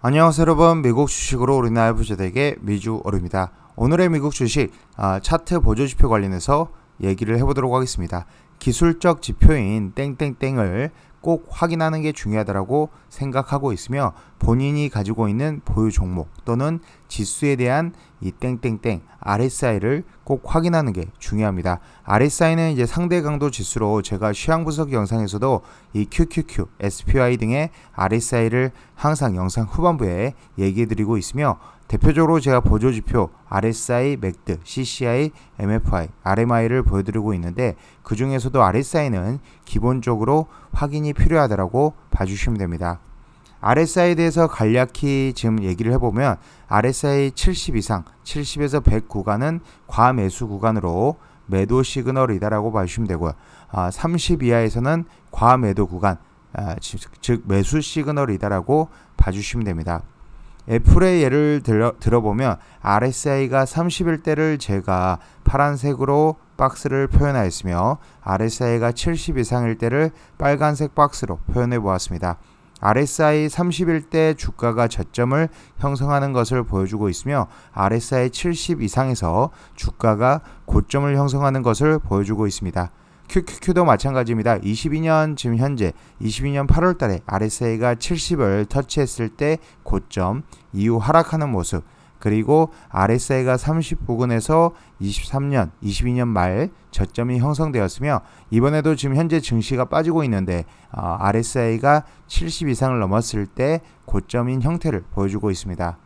안녕하세요 여러분 미국 주식으로 우리나라 부자들에게 미주 어입니다 오늘의 미국 주식 아, 차트 보조지표 관련해서 얘기를 해보도록 하겠습니다 기술적 지표인 땡땡땡을 꼭 확인하는 게 중요하다고 생각하고 있으며 본인이 가지고 있는 보유 종목 또는 지수에 대한 이 땡땡땡 RSI를 꼭 확인하는 게 중요합니다. RSI는 이제 상대 강도 지수로 제가 취향 분석 영상에서도 이 QQQ, SPY 등의 RSI를 항상 영상 후반부에 얘기해 드리고 있으며 대표적으로 제가 보조 지표 RSI, 맥드, CCI, MFI, RMI를 보여드리고 있는데 그 중에서도 RSI는 기본적으로 확인이 필요하다라고 봐주시면 됩니다. RSI에 대해서 간략히 지금 얘기를 해보면 RSI 70 이상, 70에서 100 구간은 과매수 구간으로 매도 시그널이다라고 봐주시면 되고요. 아, 30 이하에서는 과매도 구간, 아, 즉 매수 시그널이다라고 봐주시면 됩니다. 애플의 예를 들어, 들어보면 RSI가 31일 때를 제가 파란색으로 박스를 표현하였으며 RSI가 70 이상일 때를 빨간색 박스로 표현해 보았습니다. RSI 31대 주가가 저점을 형성하는 것을 보여주고 있으며 RSI 70 이상에서 주가가 고점을 형성하는 것을 보여주고 있습니다. QQQ도 마찬가지입니다. 22년 지금 현재 22년 8월 달에 RSI가 70을 터치했을 때 고점 이후 하락하는 모습 그리고 RSI가 30 부근에서 23년, 22년 말 저점이 형성되었으며 이번에도 지금 현재 증시가 빠지고 있는데 어, RSI가 70 이상을 넘었을 때 고점인 형태를 보여주고 있습니다.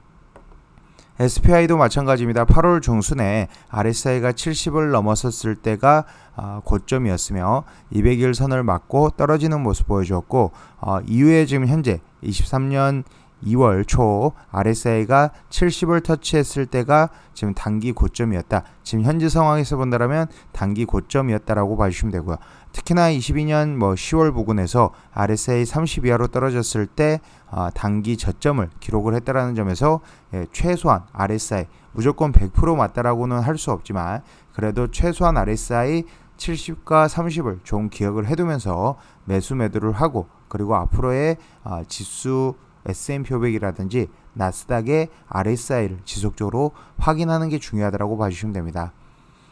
SPI도 마찬가지입니다. 8월 중순에 RSI가 70을 넘어섰을 때가 어, 고점이었으며 200일 선을 맞고 떨어지는 모습 보여주었고 어, 이후에 지금 현재 23년 2월 초 RSI가 70을 터치했을 때가 지금 단기 고점이었다. 지금 현재 상황에서 본다면 단기 고점이었다라고 봐주시면 되고요. 특히나 22년 뭐 10월 부근에서 RSI 30 이하로 떨어졌을 때 아, 단기 저점을 기록을 했다라는 점에서 예, 최소한 RSI 무조건 100% 맞다라고는 할 수 없지만 그래도 최소한 RSI 70과 30을 좀 기억을 해두면서 매수 매도를 하고 그리고 앞으로의 아, 지수 S&P 500이라든지 나스닥의 RSI를 지속적으로 확인하는 게 중요하다고 봐주시면 됩니다.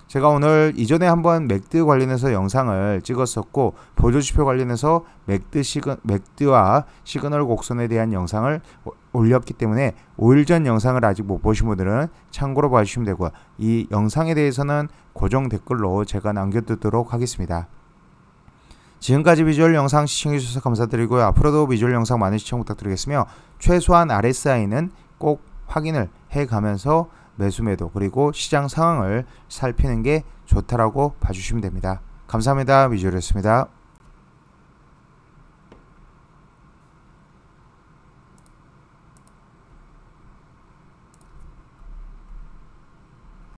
제가 오늘 이전에 한번 맥드 관련해서 영상을 찍었었고 보조지표 관련해서 맥드 시그, 맥드와 시그널 곡선에 대한 영상을 올렸기 때문에 5일 전 영상을 아직 못 보신 분들은 참고로 봐주시면 되고요. 이 영상에 대해서는 고정 댓글로 제가 남겨두도록 하겠습니다. 지금까지 비주얼 영상 시청해주셔서 감사드리고요. 앞으로도 비주얼 영상 많은 시청 부탁드리겠으며 최소한 RSI는 꼭 확인을 해가면서 매수 매도 그리고 시장 상황을 살피는 게 좋다라고 봐주시면 됩니다. 감사합니다. 비주얼이었습니다.